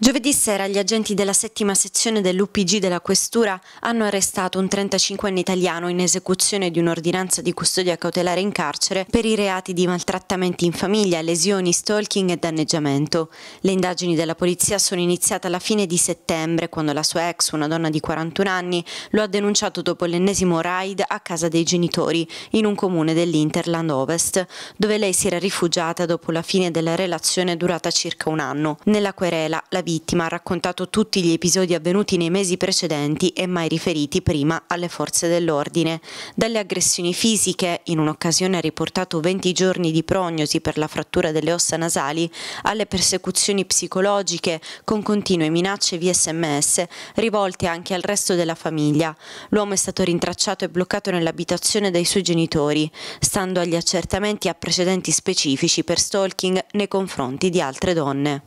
Giovedì sera gli agenti della settima sezione dell'UPG della Questura hanno arrestato un 35enne italiano in esecuzione di un'ordinanza di custodia cautelare in carcere per i reati di maltrattamenti in famiglia, lesioni, stalking e danneggiamento. Le indagini della polizia sono iniziate alla fine di settembre, quando la sua ex, una donna di 41 anni, lo ha denunciato dopo l'ennesimo raid a casa dei genitori in un comune dell'Interland Ovest, dove lei si era rifugiata dopo la fine della relazione durata circa un anno. Nella querela, la vittima ha raccontato tutti gli episodi avvenuti nei mesi precedenti e mai riferiti prima alle forze dell'ordine. Dalle aggressioni fisiche, in un'occasione ha riportato 20 giorni di prognosi per la frattura delle ossa nasali, alle persecuzioni psicologiche con continue minacce via sms rivolte anche al resto della famiglia. L'uomo è stato rintracciato e bloccato nell'abitazione dai suoi genitori, stando agli accertamenti a precedenti specifici per stalking nei confronti di altre donne.